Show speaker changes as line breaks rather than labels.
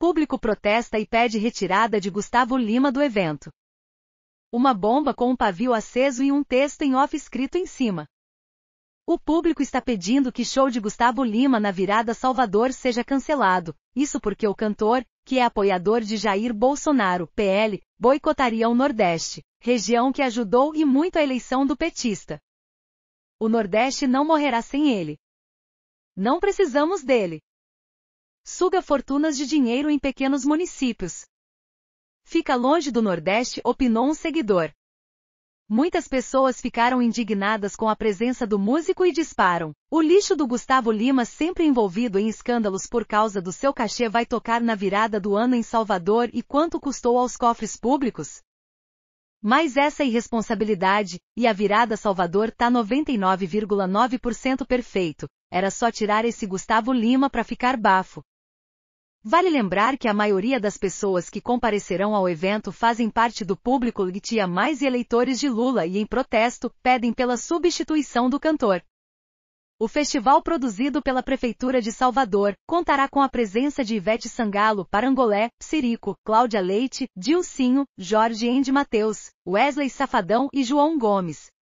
Público protesta e pede retirada de Gustavo Lima do evento. Uma bomba com um pavio aceso e um texto em off escrito em cima. O público está pedindo que show de Gustavo Lima na virada Salvador seja cancelado, isso porque o cantor, que é apoiador de Jair Bolsonaro, PL, boicotaria o Nordeste, região que ajudou e muito a eleição do petista. O Nordeste não morrerá sem ele. Não precisamos dele. Suga fortunas de dinheiro em pequenos municípios. Fica longe do Nordeste, opinou um seguidor. Muitas pessoas ficaram indignadas com a presença do músico e disparam. O lixo do Gustavo Lima, sempre envolvido em escândalos por causa do seu cachê, vai tocar na virada do ano em Salvador e quanto custou aos cofres públicos? Mas essa irresponsabilidade, e a virada Salvador tá 99,9% perfeito, era só tirar esse Gustavo Lima para ficar bafo. Vale lembrar que a maioria das pessoas que comparecerão ao evento fazem parte do público e tinha mais eleitores de Lula e, em protesto, pedem pela substituição do cantor. O festival produzido pela Prefeitura de Salvador contará com a presença de Ivete Sangalo, Parangolé, Psirico, Cláudia Leite, Dilcinho, Jorge Andy Mateus, Wesley Safadão e João Gomes.